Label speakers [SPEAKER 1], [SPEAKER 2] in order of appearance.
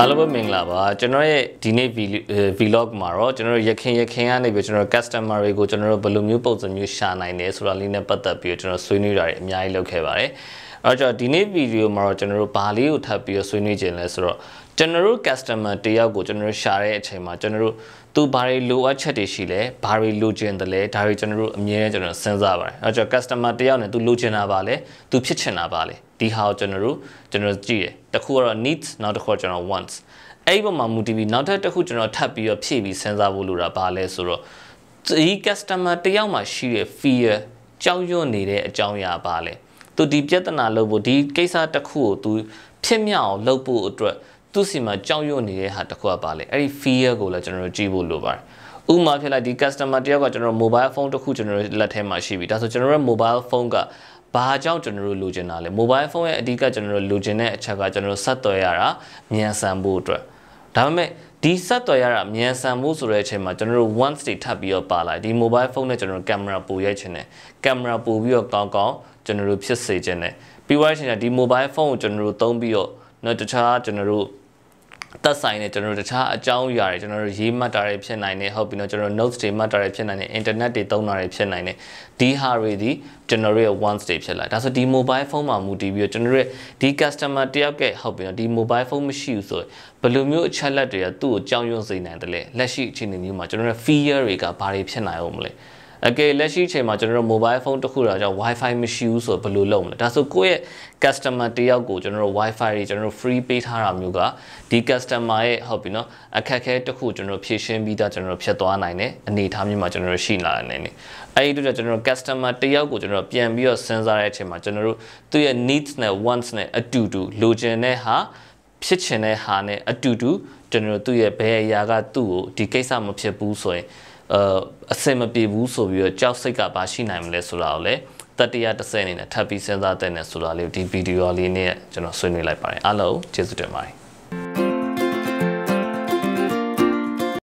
[SPEAKER 1] အားလုံးပဲမင်္ဂလာပါကျွန်တော်ရဲ့ဒီနေ့ vlog မှာတော့ကျွန်တော်တို့ရခင်ရခင်ကနေပြီးကျွန်တော် customer တွေကိုကျွန်တော်တို့ဘယ်လိုမျိုးပုံစံမျိုးရှာနိုင်လဲဆိုတာလေးနဲ့ပတ်သက်ပြီးတော့ကျွန်တော်ဆွေးနွေးတာတွေအများကြီးလုပ်ခဲ့ပါတယ်။အဲ့တော့ဒီနေ့ဗီဒီယိုမှာတော့ကျွန်တော်တို့ဘာလေးကိုထပ်ပြီးတော့ဆွေးနွေးခြင်းလဲဆိုတော့ကျွန်တော်တို့ customer တယောက်ကိုကျွန်တော်တို့ရှာတဲ့အချိန်မှာကျွန်တော်တို့သူဘာတွေလိုအပ်ချက်တွေရှိလဲဘာတွေလိုချင်တယ်လဲဒါတွေကျွန်တော်တို့အမြဲတမ်းကျွန်တော်စဉ်းစားပါတယ်အဲ့တော့ customer တယောက်နဲ့သူလိုချင်တာပါလဲသူ ဖြစ်ချင်တာပါလဲဒီဟာကိုကျွန်တော်တို့ကျွန်တော်ကြည့်တယ်တစ်ခုကတော့ needs နောက်တစ်ခုကကျွန်တော် wants အဲ့ဒီပုံမှာ motivate နောက်ထပ်တစ်ခုကျွန်တော်ထပ်ပြီးတော့ဖြည့်ပြီးစဉ်းစားဖို့လိုတာဘာလဲဆိုတော့ဒီ customer တယောက်မှာရှိတဲ့ fear ကြောက်ရွံ့နေတဲ့အကြောင်းအရာပါလဲ။သူဒီပြဿနာလို့ဖို့ဒီကိစ္စတစ်ခုကိုသူဖြစ်မြောက်အောင်လုပ်ဖို့အတွက်သူစီမှာကြောက်ရွံ့နေတဲ့ဟာတစ်ခုကပါလေအဲ့ဒီ fear ကိုလည်းကျွန်တော်တို့ကြည့်ဖို့လိုပါတယ်ဥမာဖြစ်လိုက်ဒီ customer တယောက်ကကျွန်တော် mobile phone တစ်ခုကျွန်တော်လက်ထဲမှာရှိပြီဒါဆိုကျွန်တော်ရဲ့ mobile phone ကဘာကြောင့်ကျွန်တော်တို့လိုချင်တာလဲ mobile phone ရဲ့အဓိကကျွန်တော်တို့လိုချင်တဲ့အချက်ကကျွန်တော်တို့ဆက်သွယ်ရတာမြန်ဆန်ဖို့အတွက်ဒါပေမဲ့ဒီဆက်သွယ်ရတာမြန်ဆန်မှုဆိုတဲ့အချိန်မှာကျွန်တော်တို့ once တွေထပ်ပြီးတော့ပါလာဒီ mobile phone နဲ့ကျွန်တော်တို့ကင်မရာပိုရိုက်ခြင်းနဲ့ကင်မရာပိုပြီးတော့ကောင်းကောင်းကျွန်တော်တို့ဖြစ်စေခြင်းနဲ့ပြီးွားခြင်းကဒီ mobile phone ကိုကျွန်တော်တို့သုံးပြီးတော့เนาะတခြားကျွန်တော်တို့သက်ဆိုင်တဲ့ကျွန်တော်တို့တခြားအကြောင်းအရာတွေကျွန်တော်တို့ရေးမှတ်တာတွေဖြစ်နိုင်တယ်ဟုတ်ပြီနော်ကျွန်တော် notes တွေမှတ်တာတွေဖြစ်နိုင်တယ် internet တွေသုံးတာတွေဖြစ်နိုင်တယ်ဒီဟာတွေဒီကျွန်တော်တို့ရဲ့ wants တွေဖြစ်လာဒါဆိုဒီ mobile phone မှာမူတည်ပြီးတော့ကျွန်တော်တို့ရဲ့ဒီ customer တယောက်ကဟုတ်ပြီနော်ဒီ mobile phone မရှိဘူးဆိုရင်ဘယ်လိုမျိုးအချက်လက်တွေကသူ့ကိုကြောက်ရွံ့စေနိုင်တယ်လဲလက်ရှိအခြေအနေမျိုးမှာကျွန်တော်တို့ရဲ့ fear တွေကဘာတွေဖြစ်နိုင်အောင်မလဲအကယ်လက်ရှိအချိန်မှာကျွန်တော်တို့ mobile phone တစ်ခုတော့ကြောင့် wifi မရှိဘူးဆိုတော့ဘယ်လိုလုပ်မလဲဒါဆိုကိုယ့်ရဲ့ customer တယောက်ကိုကျွန်တော်တို့ wifi တွေကျွန်တော်တို့ free ပေးထားတာမျိုးကဒီ customer ရဲ့ဟုတ်ပြီနော်အခက်အခဲတစ်ခုကျွန်တော်ဖြည့်ရှင်းပြီးသားကျွန်တော်တို့ဖြတ်သွားနိုင်တယ်အနေအထားမျိုးမှာကျွန်တော်တို့ရှိလာနိုင်တယ်အဲဒီတို့ကြောင့်ကျွန်တော်တို့ customer တယောက်ကိုကျွန်တော်ပြန်ပြီးတော့စဉ်းစားတဲ့အချိန်မှာကျွန်တော်တို့သူ့ရဲ့ needs နဲ့ wants နဲ့အတူတူလိုချင်တဲ့ဟာဖြစ်ချင်တဲ့ဟာနဲ့အတူတူကျွန်တော်တို့သူ့ရဲ့ဘယ်အရာကသူ့ကိုဒီကိစ္စမဖြစ်ဘူးဆိုရင်အဆင်မပြေဘူးဆိုပြီးတော့ကြောက်စိတ်ကဘာရှိနိုင်မလဲဆိုတာကိုလည်းတတိယတစ်ဆင့်အနေနဲ့ထပ်ပြီးစဉ်းစားတဲ့နယ်ဆိုတာလေးဒီဗီဒီယိုလေးနဲ့ကျွန်တော်ဆွေးနွေးလိုက်ပါတယ်အားလုံးကျေးဇူးတင်ပါတယ်